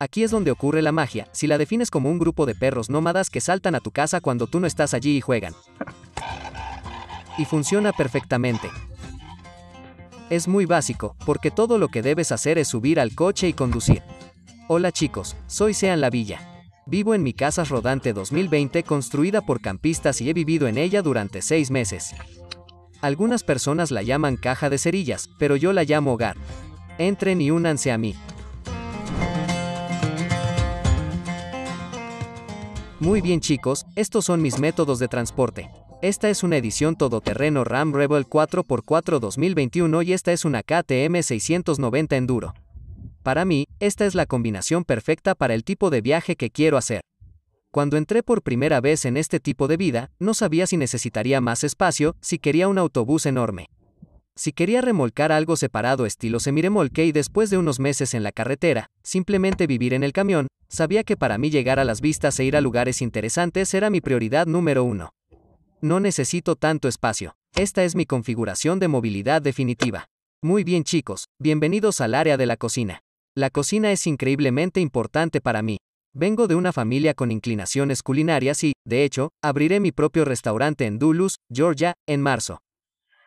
Aquí es donde ocurre la magia, si la defines como un grupo de perros nómadas que saltan a tu casa cuando tú no estás allí y juegan. Y funciona perfectamente. Es muy básico, porque todo lo que debes hacer es subir al coche y conducir. Hola chicos, soy Sean La Villa. Vivo en mi casa rodante 2020 construida por campistas y he vivido en ella durante seis meses. Algunas personas la llaman caja de cerillas, pero yo la llamo hogar. Entren y únanse a mí. Muy bien chicos, estos son mis métodos de transporte. Esta es una edición todoterreno Ram Rebel 4x4 2021 y esta es una KTM 690 Enduro. Para mí, esta es la combinación perfecta para el tipo de viaje que quiero hacer. Cuando entré por primera vez en este tipo de vida, no sabía si necesitaría más espacio, si quería un autobús enorme. Si quería remolcar algo separado estilo semiremolque y después de unos meses en la carretera, simplemente vivir en el camión, sabía que para mí llegar a las vistas e ir a lugares interesantes era mi prioridad número uno. No necesito tanto espacio. Esta es mi configuración de movilidad definitiva. Muy bien chicos, bienvenidos al área de la cocina. La cocina es increíblemente importante para mí. Vengo de una familia con inclinaciones culinarias y, de hecho, abriré mi propio restaurante en Duluth, Georgia, en marzo.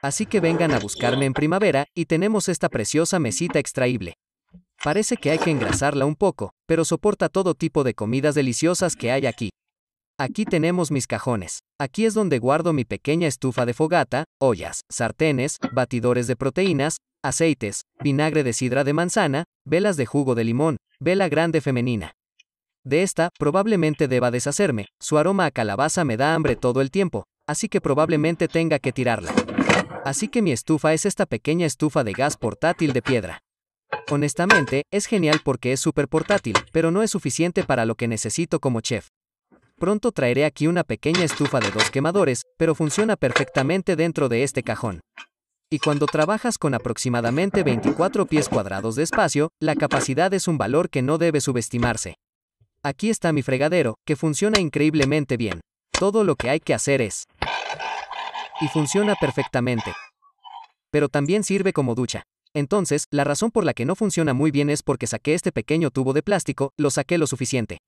Así que vengan a buscarme en primavera y tenemos esta preciosa mesita extraíble. Parece que hay que engrasarla un poco, pero soporta todo tipo de comidas deliciosas que hay aquí. Aquí tenemos mis cajones. Aquí es donde guardo mi pequeña estufa de fogata, ollas, sartenes, batidores de proteínas, aceites, vinagre de sidra de manzana, velas de jugo de limón, vela grande femenina. De esta, probablemente deba deshacerme, su aroma a calabaza me da hambre todo el tiempo, así que probablemente tenga que tirarla. Así que mi estufa es esta pequeña estufa de gas portátil de piedra. Honestamente, es genial porque es súper portátil, pero no es suficiente para lo que necesito como chef. Pronto traeré aquí una pequeña estufa de dos quemadores, pero funciona perfectamente dentro de este cajón. Y cuando trabajas con aproximadamente 24 pies cuadrados de espacio, la capacidad es un valor que no debe subestimarse. Aquí está mi fregadero, que funciona increíblemente bien. Todo lo que hay que hacer es y funciona perfectamente. Pero también sirve como ducha. Entonces, la razón por la que no funciona muy bien es porque saqué este pequeño tubo de plástico, lo saqué lo suficiente.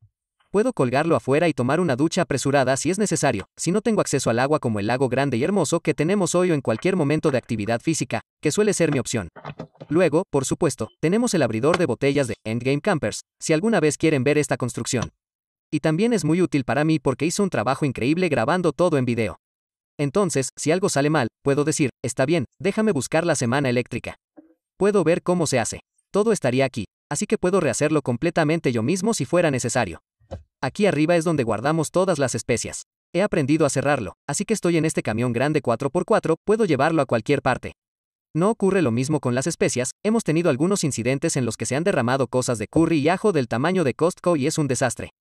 Puedo colgarlo afuera y tomar una ducha apresurada si es necesario, si no tengo acceso al agua como el lago grande y hermoso que tenemos hoy o en cualquier momento de actividad física, que suele ser mi opción. Luego, por supuesto, tenemos el abridor de botellas de Endgame Campers, si alguna vez quieren ver esta construcción. Y también es muy útil para mí porque hizo un trabajo increíble grabando todo en video. Entonces, si algo sale mal, puedo decir, está bien, déjame buscar la semana eléctrica. Puedo ver cómo se hace. Todo estaría aquí, así que puedo rehacerlo completamente yo mismo si fuera necesario. Aquí arriba es donde guardamos todas las especias. He aprendido a cerrarlo, así que estoy en este camión grande 4x4, puedo llevarlo a cualquier parte. No ocurre lo mismo con las especias, hemos tenido algunos incidentes en los que se han derramado cosas de curry y ajo del tamaño de Costco y es un desastre.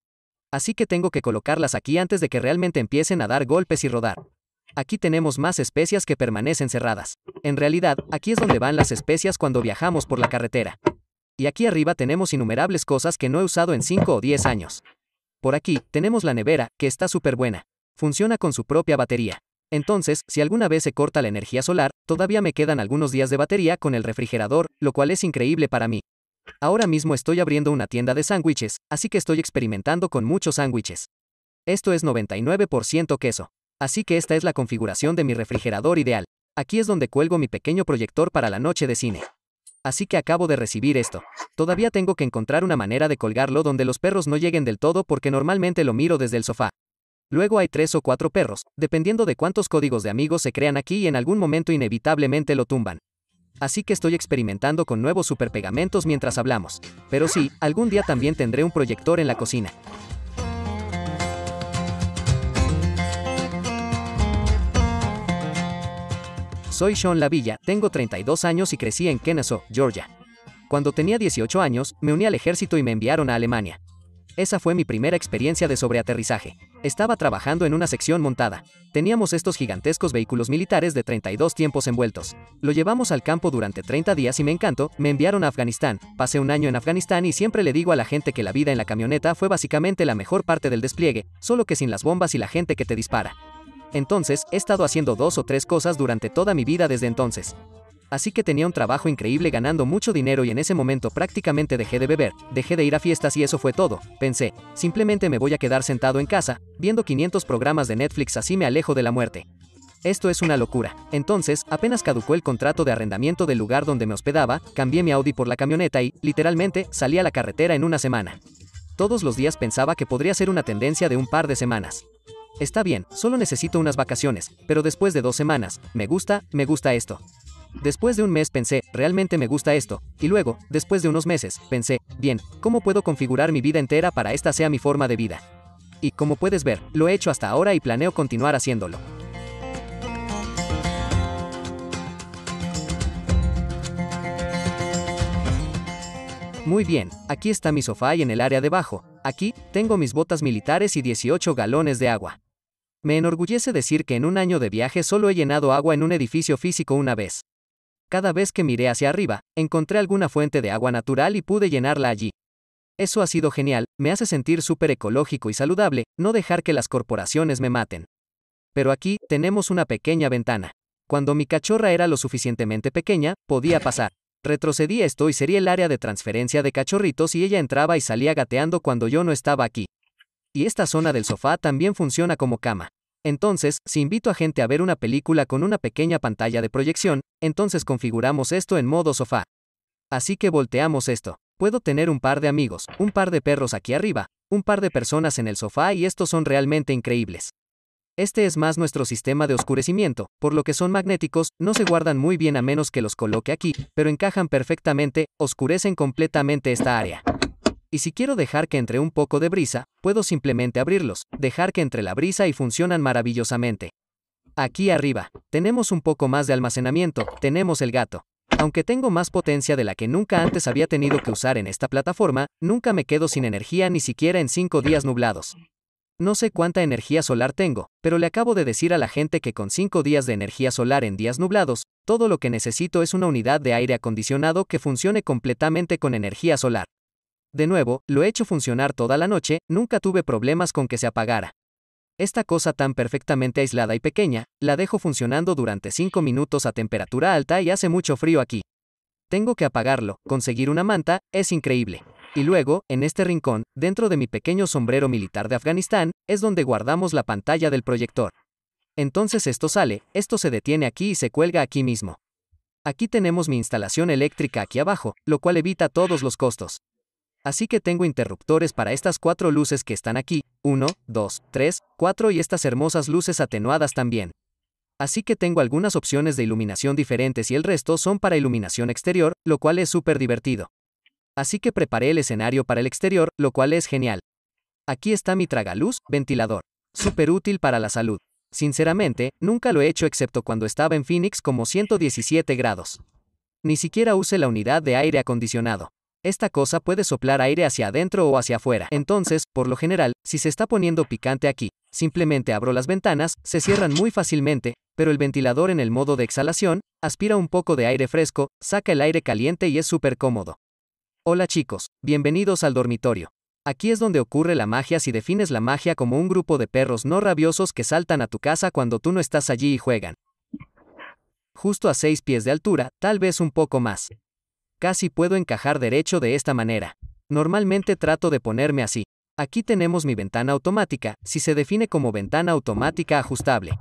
Así que tengo que colocarlas aquí antes de que realmente empiecen a dar golpes y rodar. Aquí tenemos más especias que permanecen cerradas. En realidad, aquí es donde van las especias cuando viajamos por la carretera. Y aquí arriba tenemos innumerables cosas que no he usado en 5 o 10 años. Por aquí, tenemos la nevera, que está súper buena. Funciona con su propia batería. Entonces, si alguna vez se corta la energía solar, todavía me quedan algunos días de batería con el refrigerador, lo cual es increíble para mí. Ahora mismo estoy abriendo una tienda de sándwiches, así que estoy experimentando con muchos sándwiches. Esto es 99% queso. Así que esta es la configuración de mi refrigerador ideal. Aquí es donde cuelgo mi pequeño proyector para la noche de cine. Así que acabo de recibir esto. Todavía tengo que encontrar una manera de colgarlo donde los perros no lleguen del todo porque normalmente lo miro desde el sofá. Luego hay tres o cuatro perros, dependiendo de cuántos códigos de amigos se crean aquí y en algún momento inevitablemente lo tumban. Así que estoy experimentando con nuevos superpegamentos mientras hablamos. Pero sí, algún día también tendré un proyector en la cocina. Soy Sean Lavilla, tengo 32 años y crecí en Kennesaw, Georgia. Cuando tenía 18 años, me uní al ejército y me enviaron a Alemania. Esa fue mi primera experiencia de sobreaterrizaje. Estaba trabajando en una sección montada. Teníamos estos gigantescos vehículos militares de 32 tiempos envueltos. Lo llevamos al campo durante 30 días y me encantó, me enviaron a Afganistán. Pasé un año en Afganistán y siempre le digo a la gente que la vida en la camioneta fue básicamente la mejor parte del despliegue, solo que sin las bombas y la gente que te dispara. Entonces, he estado haciendo dos o tres cosas durante toda mi vida desde entonces. Así que tenía un trabajo increíble ganando mucho dinero y en ese momento prácticamente dejé de beber, dejé de ir a fiestas y eso fue todo, pensé, simplemente me voy a quedar sentado en casa, viendo 500 programas de Netflix así me alejo de la muerte. Esto es una locura. Entonces, apenas caducó el contrato de arrendamiento del lugar donde me hospedaba, cambié mi Audi por la camioneta y, literalmente, salí a la carretera en una semana. Todos los días pensaba que podría ser una tendencia de un par de semanas. Está bien, solo necesito unas vacaciones, pero después de dos semanas, me gusta, me gusta esto. Después de un mes pensé, realmente me gusta esto, y luego, después de unos meses, pensé, bien, ¿cómo puedo configurar mi vida entera para esta sea mi forma de vida? Y como puedes ver, lo he hecho hasta ahora y planeo continuar haciéndolo. Muy bien, aquí está mi sofá y en el área debajo, aquí, tengo mis botas militares y 18 galones de agua. Me enorgullece decir que en un año de viaje solo he llenado agua en un edificio físico una vez. Cada vez que miré hacia arriba, encontré alguna fuente de agua natural y pude llenarla allí. Eso ha sido genial, me hace sentir súper ecológico y saludable, no dejar que las corporaciones me maten. Pero aquí, tenemos una pequeña ventana. Cuando mi cachorra era lo suficientemente pequeña, podía pasar. Retrocedía esto y sería el área de transferencia de cachorritos y ella entraba y salía gateando cuando yo no estaba aquí y esta zona del sofá también funciona como cama. Entonces, si invito a gente a ver una película con una pequeña pantalla de proyección, entonces configuramos esto en modo sofá. Así que volteamos esto. Puedo tener un par de amigos, un par de perros aquí arriba, un par de personas en el sofá y estos son realmente increíbles. Este es más nuestro sistema de oscurecimiento, por lo que son magnéticos, no se guardan muy bien a menos que los coloque aquí, pero encajan perfectamente, oscurecen completamente esta área y si quiero dejar que entre un poco de brisa, puedo simplemente abrirlos, dejar que entre la brisa y funcionan maravillosamente. Aquí arriba, tenemos un poco más de almacenamiento, tenemos el gato. Aunque tengo más potencia de la que nunca antes había tenido que usar en esta plataforma, nunca me quedo sin energía ni siquiera en 5 días nublados. No sé cuánta energía solar tengo, pero le acabo de decir a la gente que con 5 días de energía solar en días nublados, todo lo que necesito es una unidad de aire acondicionado que funcione completamente con energía solar. De nuevo, lo he hecho funcionar toda la noche, nunca tuve problemas con que se apagara. Esta cosa tan perfectamente aislada y pequeña, la dejo funcionando durante 5 minutos a temperatura alta y hace mucho frío aquí. Tengo que apagarlo, conseguir una manta, es increíble. Y luego, en este rincón, dentro de mi pequeño sombrero militar de Afganistán, es donde guardamos la pantalla del proyector. Entonces esto sale, esto se detiene aquí y se cuelga aquí mismo. Aquí tenemos mi instalación eléctrica aquí abajo, lo cual evita todos los costos. Así que tengo interruptores para estas cuatro luces que están aquí, 1, 2, 3, 4 y estas hermosas luces atenuadas también. Así que tengo algunas opciones de iluminación diferentes y el resto son para iluminación exterior, lo cual es súper divertido. Así que preparé el escenario para el exterior, lo cual es genial. Aquí está mi tragaluz, ventilador. Súper útil para la salud. Sinceramente, nunca lo he hecho excepto cuando estaba en Phoenix como 117 grados. Ni siquiera use la unidad de aire acondicionado. Esta cosa puede soplar aire hacia adentro o hacia afuera. Entonces, por lo general, si se está poniendo picante aquí, simplemente abro las ventanas, se cierran muy fácilmente, pero el ventilador en el modo de exhalación, aspira un poco de aire fresco, saca el aire caliente y es súper cómodo. Hola chicos, bienvenidos al dormitorio. Aquí es donde ocurre la magia si defines la magia como un grupo de perros no rabiosos que saltan a tu casa cuando tú no estás allí y juegan. Justo a seis pies de altura, tal vez un poco más. Casi puedo encajar derecho de esta manera. Normalmente trato de ponerme así. Aquí tenemos mi ventana automática, si se define como ventana automática ajustable.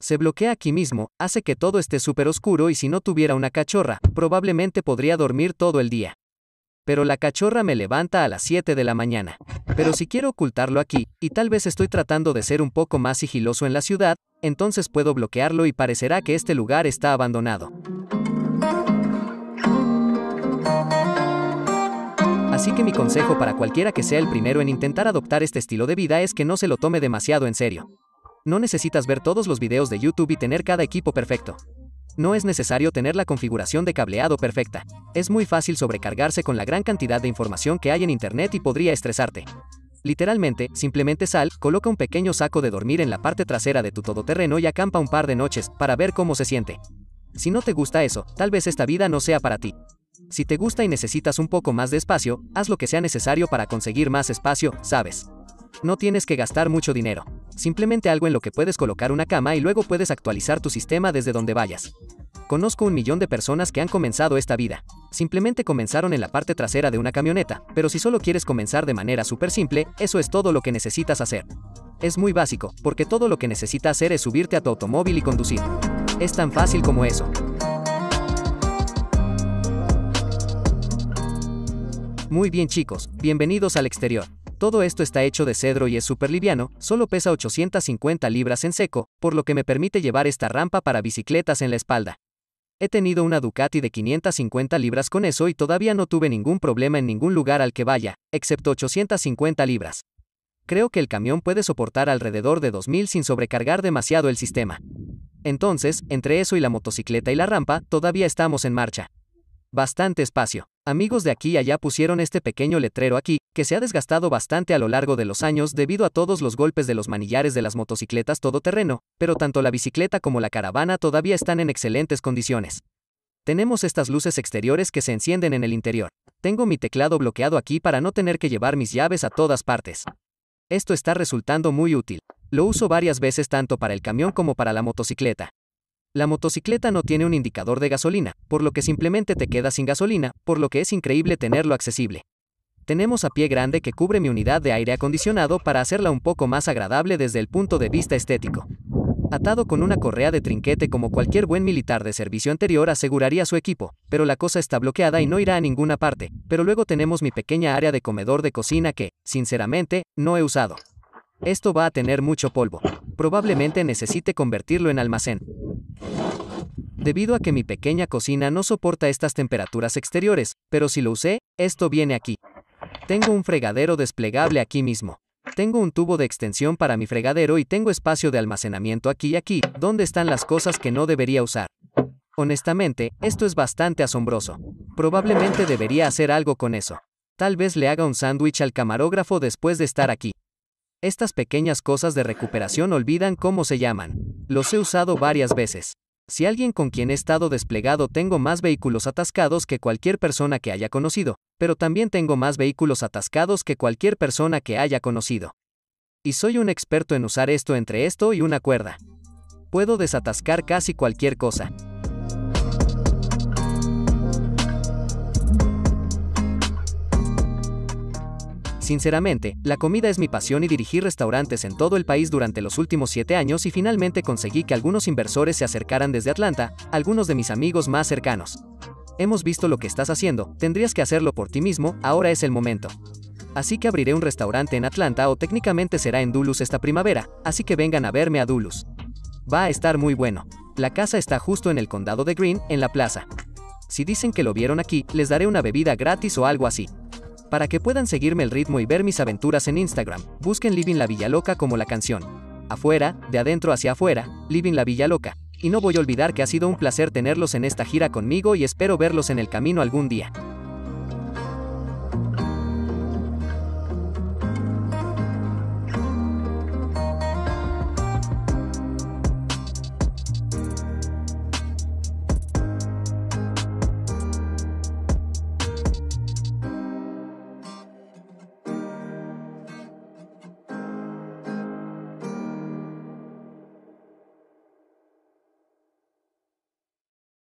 Se bloquea aquí mismo, hace que todo esté súper oscuro y si no tuviera una cachorra, probablemente podría dormir todo el día. Pero la cachorra me levanta a las 7 de la mañana. Pero si quiero ocultarlo aquí, y tal vez estoy tratando de ser un poco más sigiloso en la ciudad, entonces puedo bloquearlo y parecerá que este lugar está abandonado. Así que mi consejo para cualquiera que sea el primero en intentar adoptar este estilo de vida es que no se lo tome demasiado en serio. No necesitas ver todos los videos de YouTube y tener cada equipo perfecto. No es necesario tener la configuración de cableado perfecta. Es muy fácil sobrecargarse con la gran cantidad de información que hay en Internet y podría estresarte. Literalmente, simplemente sal, coloca un pequeño saco de dormir en la parte trasera de tu todoterreno y acampa un par de noches, para ver cómo se siente. Si no te gusta eso, tal vez esta vida no sea para ti. Si te gusta y necesitas un poco más de espacio, haz lo que sea necesario para conseguir más espacio, ¿sabes? No tienes que gastar mucho dinero. Simplemente algo en lo que puedes colocar una cama y luego puedes actualizar tu sistema desde donde vayas. Conozco un millón de personas que han comenzado esta vida. Simplemente comenzaron en la parte trasera de una camioneta, pero si solo quieres comenzar de manera súper simple, eso es todo lo que necesitas hacer. Es muy básico, porque todo lo que necesitas hacer es subirte a tu automóvil y conducir. Es tan fácil como eso. Muy bien chicos, bienvenidos al exterior. Todo esto está hecho de cedro y es súper liviano, solo pesa 850 libras en seco, por lo que me permite llevar esta rampa para bicicletas en la espalda. He tenido una Ducati de 550 libras con eso y todavía no tuve ningún problema en ningún lugar al que vaya, excepto 850 libras. Creo que el camión puede soportar alrededor de 2000 sin sobrecargar demasiado el sistema. Entonces, entre eso y la motocicleta y la rampa, todavía estamos en marcha. Bastante espacio. Amigos de aquí y allá pusieron este pequeño letrero aquí, que se ha desgastado bastante a lo largo de los años debido a todos los golpes de los manillares de las motocicletas todoterreno, pero tanto la bicicleta como la caravana todavía están en excelentes condiciones. Tenemos estas luces exteriores que se encienden en el interior. Tengo mi teclado bloqueado aquí para no tener que llevar mis llaves a todas partes. Esto está resultando muy útil. Lo uso varias veces tanto para el camión como para la motocicleta. La motocicleta no tiene un indicador de gasolina, por lo que simplemente te quedas sin gasolina, por lo que es increíble tenerlo accesible. Tenemos a pie grande que cubre mi unidad de aire acondicionado para hacerla un poco más agradable desde el punto de vista estético. Atado con una correa de trinquete como cualquier buen militar de servicio anterior aseguraría su equipo, pero la cosa está bloqueada y no irá a ninguna parte, pero luego tenemos mi pequeña área de comedor de cocina que, sinceramente, no he usado. Esto va a tener mucho polvo probablemente necesite convertirlo en almacén. Debido a que mi pequeña cocina no soporta estas temperaturas exteriores, pero si lo usé, esto viene aquí. Tengo un fregadero desplegable aquí mismo. Tengo un tubo de extensión para mi fregadero y tengo espacio de almacenamiento aquí y aquí, donde están las cosas que no debería usar. Honestamente, esto es bastante asombroso. Probablemente debería hacer algo con eso. Tal vez le haga un sándwich al camarógrafo después de estar aquí. Estas pequeñas cosas de recuperación olvidan cómo se llaman. Los he usado varias veces. Si alguien con quien he estado desplegado tengo más vehículos atascados que cualquier persona que haya conocido, pero también tengo más vehículos atascados que cualquier persona que haya conocido. Y soy un experto en usar esto entre esto y una cuerda. Puedo desatascar casi cualquier cosa. Sinceramente, la comida es mi pasión y dirigí restaurantes en todo el país durante los últimos siete años y finalmente conseguí que algunos inversores se acercaran desde Atlanta, algunos de mis amigos más cercanos. Hemos visto lo que estás haciendo, tendrías que hacerlo por ti mismo, ahora es el momento. Así que abriré un restaurante en Atlanta o técnicamente será en Duluth esta primavera, así que vengan a verme a Duluth. Va a estar muy bueno. La casa está justo en el condado de Green, en la plaza. Si dicen que lo vieron aquí, les daré una bebida gratis o algo así. Para que puedan seguirme el ritmo y ver mis aventuras en Instagram, busquen Living la Villa Loca como la canción. Afuera, de adentro hacia afuera, Living la Villa Loca. Y no voy a olvidar que ha sido un placer tenerlos en esta gira conmigo y espero verlos en el camino algún día.